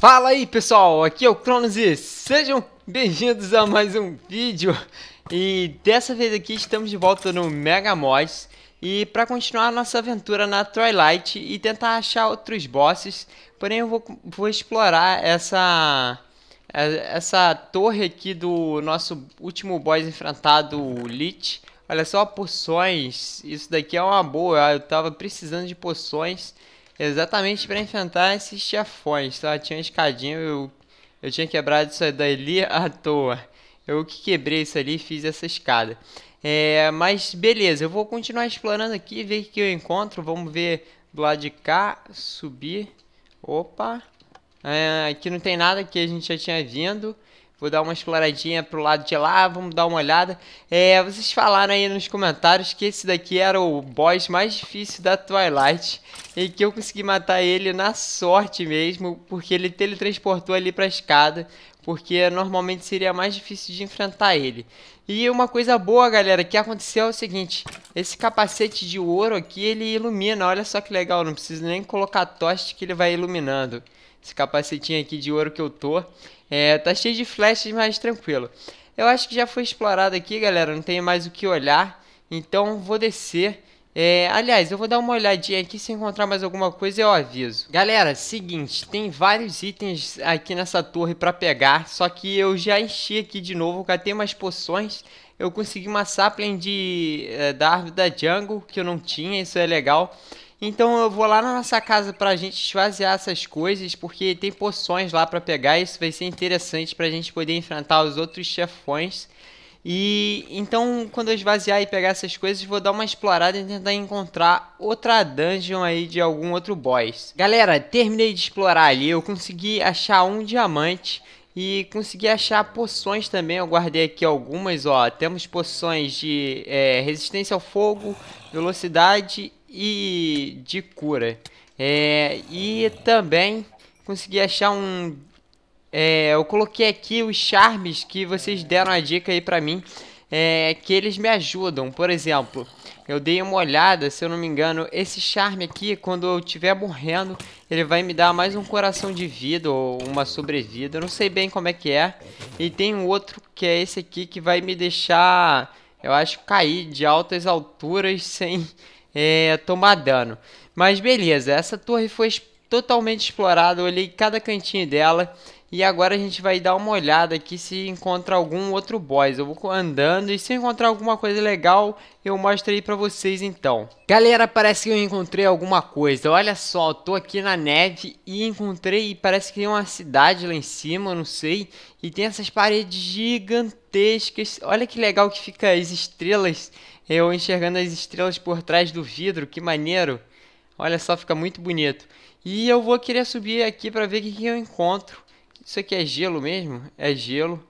Fala aí pessoal, aqui é o Cronos e sejam bem-vindos a mais um vídeo E dessa vez aqui estamos de volta no Mega Mods E para continuar nossa aventura na Twilight e tentar achar outros bosses Porém eu vou, vou explorar essa é, essa torre aqui do nosso último boss enfrentado, o Lich. Olha só, poções. Isso daqui é uma boa. Eu tava precisando de poções exatamente para enfrentar esses chefões. Só tá? Tinha uma escadinha, eu, eu tinha quebrado isso ali à toa. Eu que quebrei isso ali e fiz essa escada. É, mas beleza, eu vou continuar explorando aqui, ver o que eu encontro. Vamos ver do lado de cá, subir. Opa, é, aqui não tem nada que a gente já tinha vindo. Vou dar uma exploradinha pro lado de lá, vamos dar uma olhada. É, vocês falaram aí nos comentários que esse daqui era o boss mais difícil da Twilight e que eu consegui matar ele na sorte mesmo, porque ele teletransportou ali pra escada, porque normalmente seria mais difícil de enfrentar ele. E uma coisa boa, galera, que aconteceu é o seguinte, esse capacete de ouro aqui, ele ilumina, olha só que legal, não preciso nem colocar tocha que ele vai iluminando. Esse capacetinho aqui de ouro que eu tô. É, tá cheio de flechas, mas tranquilo. Eu acho que já foi explorado aqui, galera. Não tem mais o que olhar. Então vou descer. É, aliás, eu vou dar uma olhadinha aqui, se encontrar mais alguma coisa eu aviso. Galera, seguinte, tem vários itens aqui nessa torre pra pegar, só que eu já enchi aqui de novo, catei umas poções, eu consegui uma sapling de, é, da árvore da jungle, que eu não tinha, isso é legal. Então eu vou lá na nossa casa pra gente esvaziar essas coisas, porque tem poções lá para pegar, isso vai ser interessante pra gente poder enfrentar os outros chefões. E então, quando eu esvaziar e pegar essas coisas, vou dar uma explorada e tentar encontrar outra dungeon aí de algum outro boss. Galera, terminei de explorar ali, eu consegui achar um diamante e consegui achar poções também, eu guardei aqui algumas, ó. Temos poções de é, resistência ao fogo, velocidade e de cura. É, e também consegui achar um... É, eu coloquei aqui os charmes que vocês deram a dica aí pra mim. É, que eles me ajudam. Por exemplo, eu dei uma olhada, se eu não me engano, esse charme aqui, quando eu estiver morrendo, ele vai me dar mais um coração de vida ou uma sobrevida, eu não sei bem como é que é. E tem um outro que é esse aqui que vai me deixar, eu acho, cair de altas alturas sem é, tomar dano. Mas beleza, essa torre foi totalmente explorada, olhei cada cantinho dela. E agora a gente vai dar uma olhada aqui se encontra algum outro boss. Eu vou andando e se encontrar alguma coisa legal, eu mostro aí pra vocês então. Galera, parece que eu encontrei alguma coisa. Olha só, eu tô aqui na neve e encontrei, parece que tem uma cidade lá em cima, não sei. E tem essas paredes gigantescas. Olha que legal que fica as estrelas eu enxergando as estrelas por trás do vidro, que maneiro. Olha só, fica muito bonito. E eu vou querer subir aqui para ver o que, que eu encontro. Isso aqui é gelo mesmo? É gelo.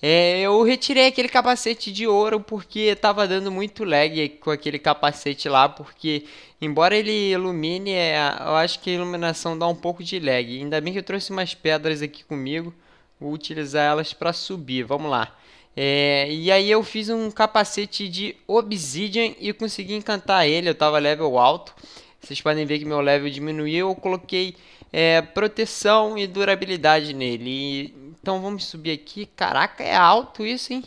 É, eu retirei aquele capacete de ouro porque tava dando muito lag com aquele capacete lá, porque embora ele ilumine, é, eu acho que a iluminação dá um pouco de lag. Ainda bem que eu trouxe umas pedras aqui comigo, vou utilizar elas para subir. Vamos lá. É, e aí eu fiz um capacete de Obsidian e consegui encantar ele, eu tava level alto. Vocês podem ver que meu level diminuiu, eu coloquei é, proteção e durabilidade nele. E, então vamos subir aqui, caraca, é alto isso, hein?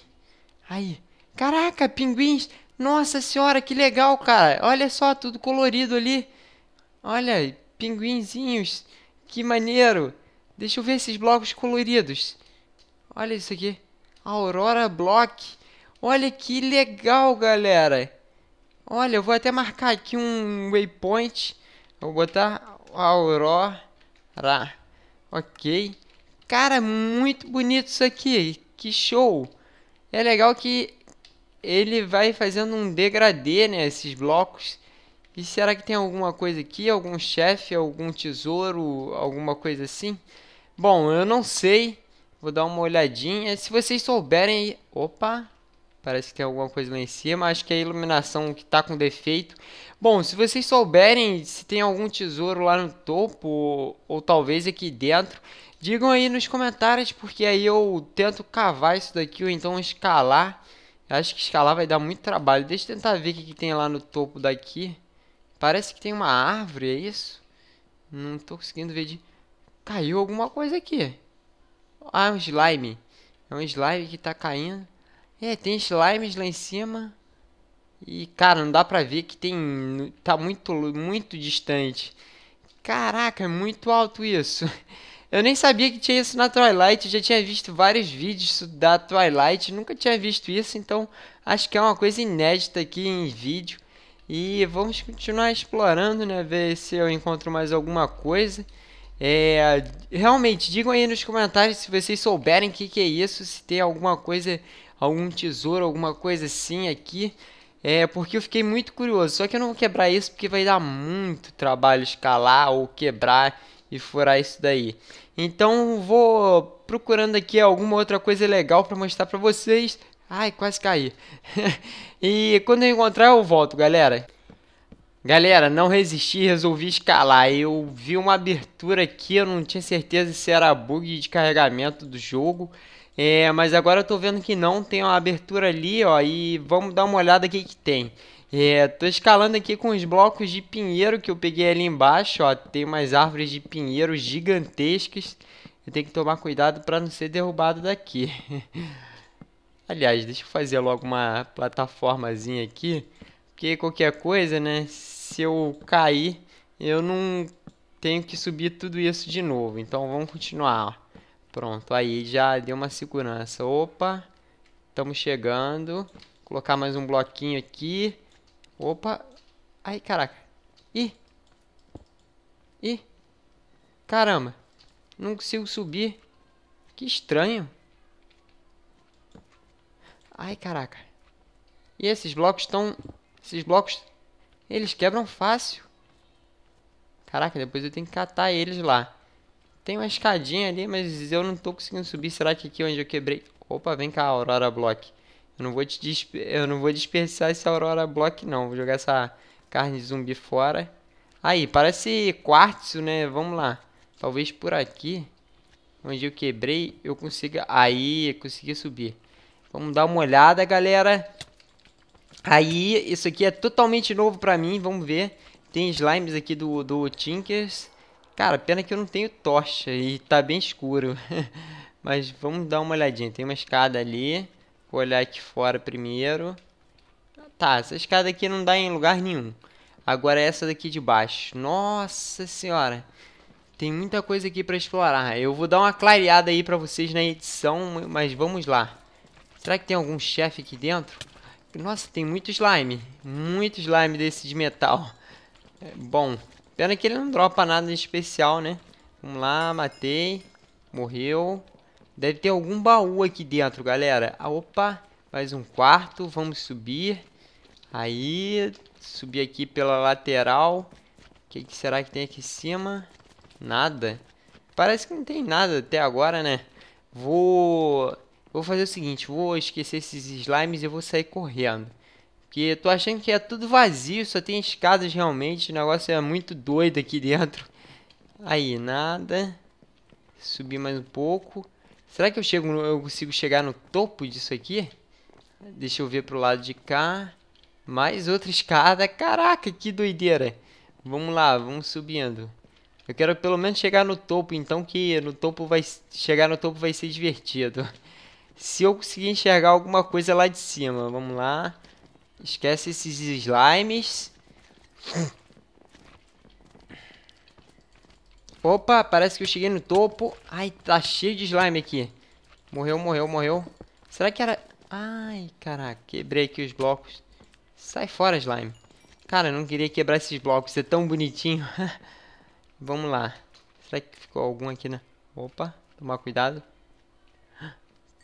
Aí, caraca, pinguins, nossa senhora, que legal, cara. Olha só, tudo colorido ali. Olha, pinguinzinhos, que maneiro. Deixa eu ver esses blocos coloridos. Olha isso aqui. Aurora Block. Olha que legal, galera. Olha, eu vou até marcar aqui um waypoint. Vou botar Aurora. Ok. Cara, muito bonito isso aqui. Que show. É legal que ele vai fazendo um degradê, né? Esses blocos. E será que tem alguma coisa aqui? Algum chefe? Algum tesouro? Alguma coisa assim? Bom, eu não sei. Vou dar uma olhadinha. Se vocês souberem... Opa! Parece que tem alguma coisa lá em cima. Acho que é a iluminação que tá com defeito. Bom, se vocês souberem se tem algum tesouro lá no topo ou, talvez aqui dentro, digam aí nos comentários, porque aí eu tento cavar isso daqui ou então escalar. Acho que escalar vai dar muito trabalho. Deixa eu tentar ver o que, que tem lá no topo daqui. Parece que tem uma árvore, é isso? Não tô conseguindo ver de... Caiu alguma coisa aqui. Ah, um slime. É um slime que tá caindo. É, tem slimes lá em cima. E, cara, não dá pra ver que tem... Tá muito, muito distante. Caraca, é muito alto isso. Eu nem sabia que tinha isso na Twilight, já tinha visto vários vídeos da Twilight, nunca tinha visto isso, então acho que é uma coisa inédita aqui em vídeo. E vamos continuar explorando, né, ver se eu encontro mais alguma coisa. É, realmente, digam aí nos comentários se vocês souberem o que, que é isso, se tem alguma coisa, algum tesouro, alguma coisa assim aqui. É, porque eu fiquei muito curioso. Só que eu não vou quebrar isso porque vai dar muito trabalho escalar ou quebrar e furar isso daí. Então vou procurando aqui alguma outra coisa legal para mostrar para vocês. Ai, quase caí. e quando eu encontrar eu volto, galera. Galera, não resisti, resolvi escalar. Eu vi uma abertura aqui, eu não tinha certeza se era bug de carregamento do jogo. É, mas agora eu tô vendo que não, tem uma abertura ali, ó, e vamos dar uma olhada aqui que tem. É, tô escalando aqui com os blocos de pinheiro que eu peguei ali embaixo, ó, tem umas árvores de pinheiro gigantescas. Eu tenho que tomar cuidado para não ser derrubado daqui. Aliás, deixa eu fazer logo uma plataformazinha aqui. Porque qualquer coisa, né? se eu cair, eu não tenho que subir tudo isso de novo. Então vamos continuar. Pronto, aí já deu uma segurança. Opa, estamos chegando. Vou colocar mais um bloquinho aqui. Opa, ai caraca. Ih, ih, caramba, não consigo subir. Que estranho. Ai caraca. E esses blocos estão. Esses blocos eles quebram fácil. Caraca, depois eu tenho que catar eles lá. Tem uma escadinha ali, mas eu não tô conseguindo subir. Será que aqui é onde eu quebrei... Opa, vem cá, Aurora Block. Eu não vou, te eu não vou dispersar esse Aurora Block, não. Vou jogar essa carne zumbi fora. Aí, parece quartzo, né? Vamos lá. Talvez por aqui, onde eu quebrei, eu consiga... Aí, consegui subir. Vamos dar uma olhada, galera. Aí, isso aqui é totalmente novo pra mim, vamos ver. Tem slimes aqui do, do Tinkers. Cara, pena que eu não tenho tocha e tá bem escuro. Mas vamos dar uma olhadinha. Tem uma escada ali. Vou olhar aqui fora primeiro. Tá, essa escada aqui não dá em lugar nenhum. Agora é essa daqui de baixo. Nossa senhora. Tem muita coisa aqui pra explorar. Eu vou dar uma clareada aí pra vocês na edição, mas vamos lá. Será que tem algum chefe aqui dentro? Nossa, tem muito slime. Muito slime desse de metal. É, bom, pena que ele não dropa nada de especial, né? Vamos lá, matei. Morreu. Deve ter algum baú aqui dentro, galera. Ah, opa, mais um quarto. Vamos subir. Aí, subir aqui pela lateral. O que, que será que tem aqui em cima? Nada. Parece que não tem nada até agora, né? Vou Vou fazer o seguinte, vou esquecer esses slimes e vou sair correndo. Porque tô achando que é tudo vazio, só tem escadas realmente. O negócio é muito doido aqui dentro. Aí, nada. Subir mais um pouco. Será que eu, chego, eu consigo chegar no topo disso aqui? Deixa eu ver pro lado de cá. Mais outra escada. Caraca, que doideira. Vamos lá, vamos subindo. Eu quero pelo menos chegar no topo, então que no topo vai chegar no topo vai ser divertido se eu conseguir enxergar alguma coisa lá de cima. Vamos lá. Esquece esses slimes. Opa, parece que eu cheguei no topo. Ai, tá cheio de slime aqui. Morreu, morreu, morreu. Será que era... Ai, caraca, quebrei aqui os blocos. Sai fora, slime. Cara, eu não queria quebrar esses blocos, é tão bonitinho. Vamos lá. Será que ficou algum aqui, né? Opa, tomar cuidado.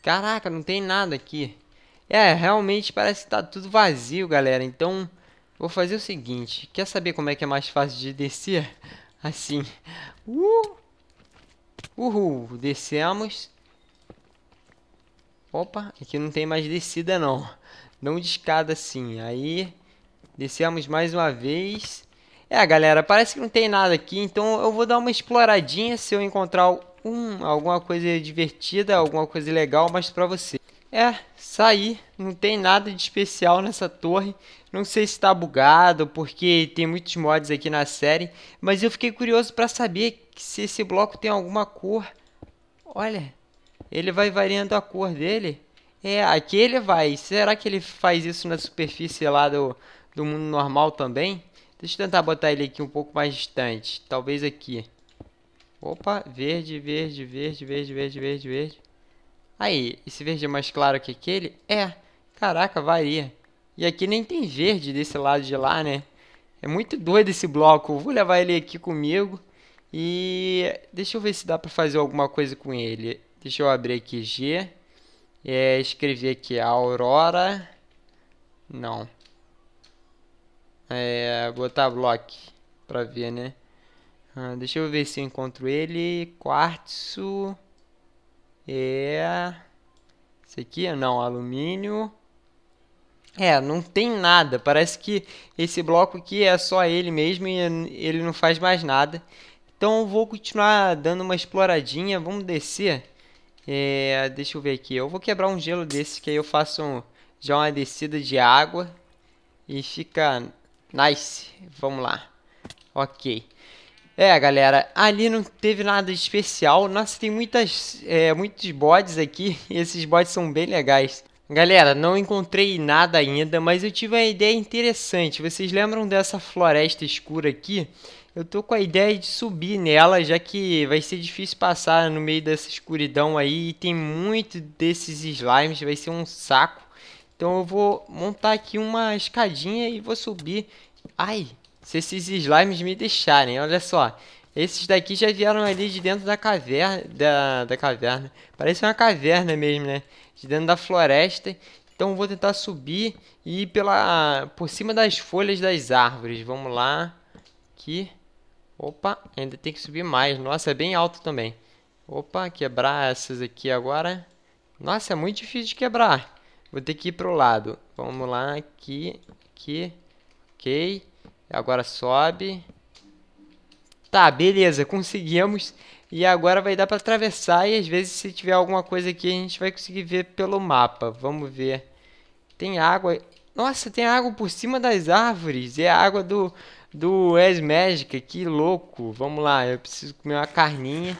Caraca, não tem nada aqui. É, realmente parece que tá tudo vazio, galera. Então, vou fazer o seguinte. Quer saber como é que é mais fácil de descer? Assim. Uh! Uhul, descemos. Opa, aqui não tem mais descida não. Não de escada assim. Aí, descemos mais uma vez. É, galera, parece que não tem nada aqui, então eu vou dar uma exploradinha se eu encontrar alguma coisa divertida, alguma coisa legal, mas para você. É, sair, não tem nada de especial nessa torre. Não sei se tá bugado, porque tem muitos mods aqui na série, mas eu fiquei curioso para saber se esse bloco tem alguma cor. Olha, ele vai variando a cor dele. É, aqui ele vai. Será que ele faz isso na superfície lá do, do mundo normal também? Deixa eu tentar botar ele aqui um pouco mais distante. Talvez aqui. Opa, verde, verde, verde, verde, verde, verde, verde. Aí, esse verde é mais claro que aquele? É, caraca, varia. E aqui nem tem verde desse lado de lá, né? É muito doido esse bloco. vou levar ele aqui comigo. E deixa eu ver se dá pra fazer alguma coisa com ele. Deixa eu abrir aqui G. É, escrever aqui Aurora. Não. É, botar bloco pra ver, né? Ah, deixa eu ver se eu encontro ele. Quartzo. É. Esse aqui? Não, alumínio. É, não tem nada. Parece que esse bloco aqui é só ele mesmo e ele não faz mais nada. Então eu vou continuar dando uma exploradinha. Vamos descer. É, deixa eu ver aqui. Eu vou quebrar um gelo desse que aí eu faço um, já uma descida de água. E fica nice. Vamos lá. Ok. É, galera, ali não teve nada especial. Nossa, tem muitas, é, muitos bots aqui. E esses bots são bem legais. Galera, não encontrei nada ainda, mas eu tive uma ideia interessante. Vocês lembram dessa floresta escura aqui? Eu tô com a ideia de subir nela, já que vai ser difícil passar no meio dessa escuridão aí. E tem muito desses slimes, vai ser um saco. Então eu vou montar aqui uma escadinha e vou subir. Ai, se esses slimes me deixarem, olha só. Esses daqui já vieram ali de dentro da caverna, da, da caverna. Parece uma caverna mesmo, né? De dentro da floresta. Então vou tentar subir e ir pela, por cima das folhas das árvores. Vamos lá. Aqui. Opa, ainda tem que subir mais. Nossa, é bem alto também. Opa, quebrar essas aqui agora. Nossa, é muito difícil de quebrar. Vou ter que ir pro lado. Vamos lá, aqui, aqui. Ok. Agora sobe. Tá, beleza, conseguimos. E agora vai dar para atravessar e às vezes se tiver alguma coisa aqui a gente vai conseguir ver pelo mapa. Vamos ver. Tem água. Nossa, tem água por cima das árvores. É a água do do As Magic, que louco. Vamos lá, eu preciso comer uma carninha.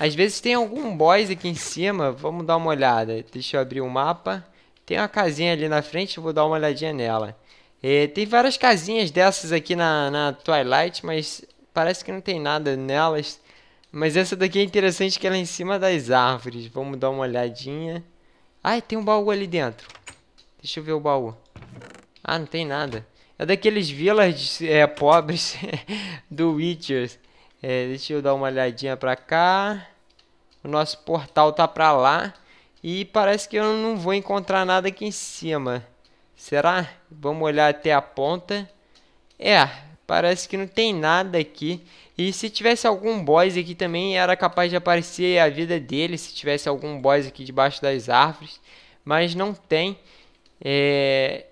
Às vezes tem algum boss aqui em cima, vamos dar uma olhada. Deixa eu abrir o um mapa. Tem uma casinha ali na frente, eu vou dar uma olhadinha nela. É, tem várias casinhas dessas aqui na, na Twilight, mas parece que não tem nada nelas. Mas essa daqui é interessante que ela é em cima das árvores. Vamos dar uma olhadinha. Ai, tem um baú ali dentro. Deixa eu ver o baú. Ah, não tem nada. É daqueles villages é, pobres do Witcher. É, deixa eu dar uma olhadinha pra cá. O nosso portal tá pra lá. E parece que eu não vou encontrar nada aqui em cima. Será? Vamos olhar até a ponta. É, parece que não tem nada aqui. E se tivesse algum boss aqui também, era capaz de aparecer a vida dele. Se tivesse algum boss aqui debaixo das árvores. Mas não tem. É...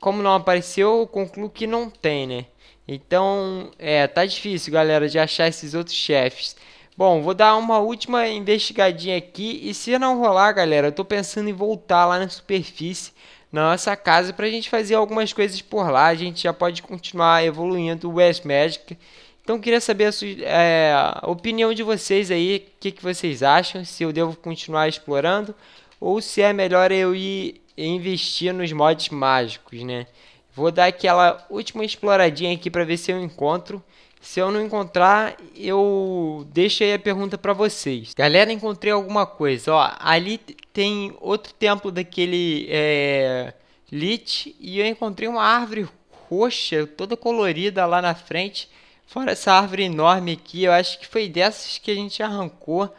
Como não apareceu, eu concluo que não tem, né? Então, é, tá difícil, galera, de achar esses outros chefes. Bom, vou dar uma última investigadinha aqui. E se não rolar, galera, eu tô pensando em voltar lá na superfície na nossa casa para a gente fazer algumas coisas por lá. A gente já pode continuar evoluindo o West Magic. Então queria saber a, sua, é, a opinião de vocês aí, o que, que vocês acham, se eu devo continuar explorando ou se é melhor eu ir investir nos mods mágicos, né? Vou dar aquela última exploradinha aqui para ver se eu encontro. Se eu não encontrar, eu deixo aí a pergunta para vocês. Galera, encontrei alguma coisa. Ó, ali tem outro templo daquele é, Lich e eu encontrei uma árvore roxa, toda colorida lá na frente. Fora essa árvore enorme aqui, eu acho que foi dessas que a gente arrancou.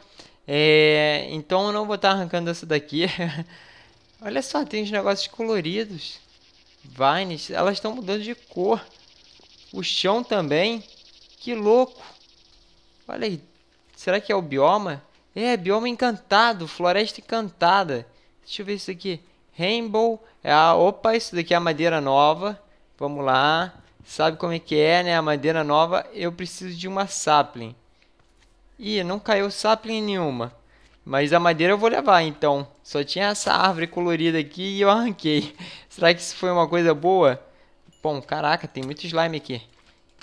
É, então eu não vou estar tá arrancando essa daqui. Olha só, tem uns negócios coloridos. Vines, elas estão mudando de cor. O chão também. Que louco. Olha aí. Será que é o bioma? É, bioma encantado. Floresta encantada. Deixa eu ver isso aqui. Rainbow. É a... Opa, isso daqui é a madeira nova. Vamos lá. Sabe como é que é, né? A madeira nova. Eu preciso de uma sapling. Ih, não caiu sapling nenhuma. Mas a madeira eu vou levar, então. Só tinha essa árvore colorida aqui e eu arranquei. Será que isso foi uma coisa boa? Bom, caraca, tem muito slime aqui.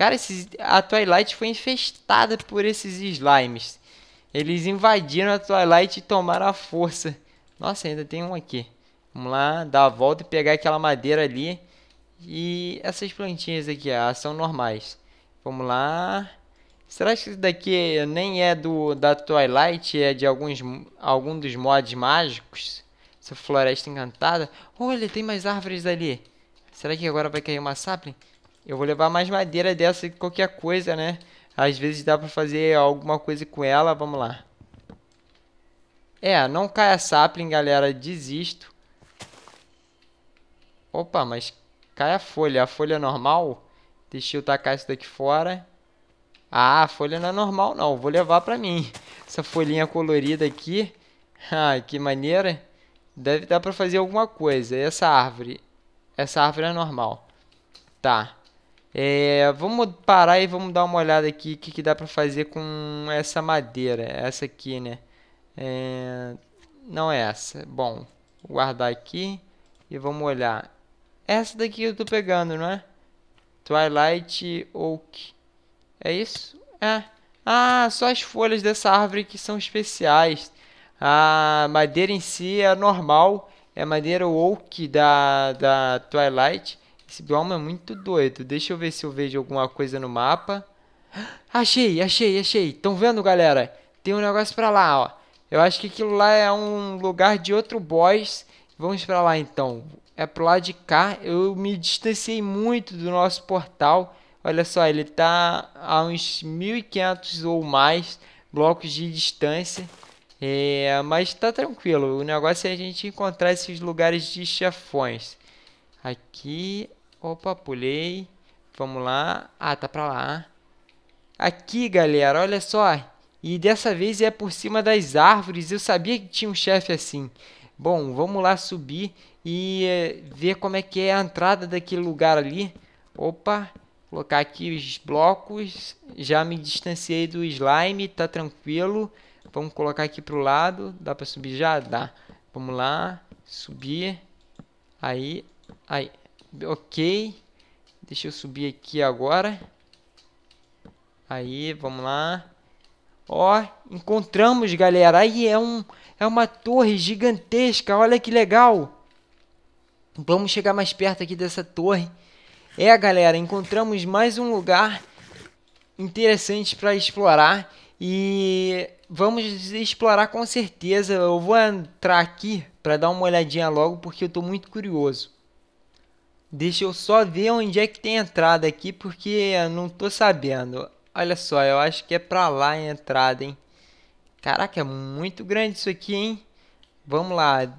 Cara, esses, a Twilight foi infestada por esses slimes. Eles invadiram a Twilight e tomaram a força. Nossa, ainda tem um aqui. Vamos lá, dar a volta e pegar aquela madeira ali. E essas plantinhas aqui, ó, são normais. Vamos lá. Será que isso daqui nem é do da Twilight? É de alguns, algum dos mods mágicos? Essa floresta encantada. Olha, tem mais árvores ali. Será que agora vai cair uma sapling? Eu vou levar mais madeira dessa que qualquer coisa, né? Às vezes dá pra fazer alguma coisa com ela. Vamos lá. É, não cai a sapling, galera. Desisto. Opa, mas cai a folha. A folha é normal? Deixa eu tacar isso daqui fora. Ah, a folha não é normal, não. Vou levar pra mim. Essa folhinha colorida aqui. Ah, que maneira. Deve dar pra fazer alguma coisa. E essa árvore? Essa árvore é normal. Tá. É, vamos parar e vamos dar uma olhada aqui o que, que, dá pra fazer com essa madeira. Essa aqui, né? É, não é essa. Bom, guardar aqui e vamos olhar. Essa daqui eu tô pegando, não é? Twilight Oak. É isso? É. Ah, só as folhas dessa árvore que são especiais. A madeira em si é normal. É madeira oak da, da Twilight. Esse bioma é muito doido. Deixa eu ver se eu vejo alguma coisa no mapa. Achei, achei, achei. Estão vendo, galera? Tem um negócio pra lá, ó. Eu acho que aquilo lá é um lugar de outro boss. Vamos pra lá, então. É pro lado de cá. Eu me distanciei muito do nosso portal. Olha só, ele tá a uns 1500 ou mais blocos de distância. É, mas tá tranquilo. O negócio é a gente encontrar esses lugares de chefões. Aqui Opa, pulei. Vamos lá. Ah, tá pra lá. Aqui, galera, olha só. E dessa vez é por cima das árvores. Eu sabia que tinha um chefe assim. Bom, vamos lá subir e eh, ver como é que é a entrada daquele lugar ali. Opa, colocar aqui os blocos. Já me distanciei do slime, tá tranquilo. Vamos colocar aqui pro lado. Dá pra subir já? Dá. Vamos lá, subir. Aí, aí. Ok. Deixa eu subir aqui agora. Aí, vamos lá. Ó, encontramos, galera. Aí é, um, é uma torre gigantesca. Olha que legal. Vamos chegar mais perto aqui dessa torre. É, galera, encontramos mais um lugar interessante para explorar. E vamos explorar com certeza. Eu vou entrar aqui para dar uma olhadinha logo, porque eu estou muito curioso. Deixa eu só ver onde é que tem entrada aqui, porque não tô sabendo. Olha só, eu acho que é pra lá a entrada, hein? Caraca, é muito grande isso aqui, hein? Vamos lá,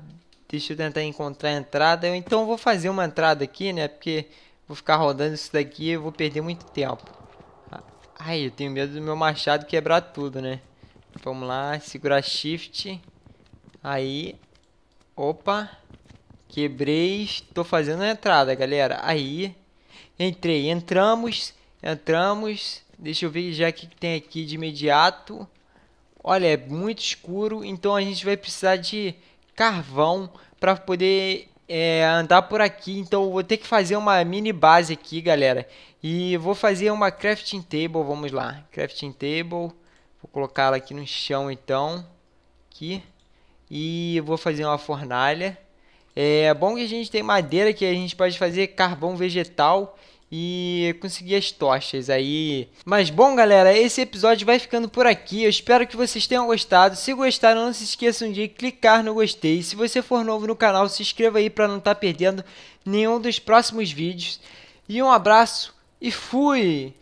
deixa eu tentar encontrar a entrada. Eu, então vou fazer uma entrada aqui, né? Porque vou ficar rodando isso daqui eu vou perder muito tempo. Ah, ai, eu tenho medo do meu machado quebrar tudo, né? Vamos lá, segurar shift. Aí, Opa. Quebrei, estou fazendo a entrada, galera. Aí, entrei, entramos, entramos. Deixa eu ver já que tem aqui de imediato. Olha, é muito escuro, então a gente vai precisar de carvão para poder é, andar por aqui. Então vou ter que fazer uma mini base aqui, galera. E vou fazer uma crafting table, vamos lá. Crafting table, vou colocá-la aqui no chão então. Aqui. E vou fazer uma fornalha. É bom que a gente tem madeira que a gente pode fazer carvão vegetal e conseguir as tochas aí. Mas bom, galera, esse episódio vai ficando por aqui. Eu espero que vocês tenham gostado. Se gostaram, não se esqueçam de clicar no gostei. se você for novo no canal, se inscreva aí para não estar tá perdendo nenhum dos próximos vídeos. E um abraço e fui!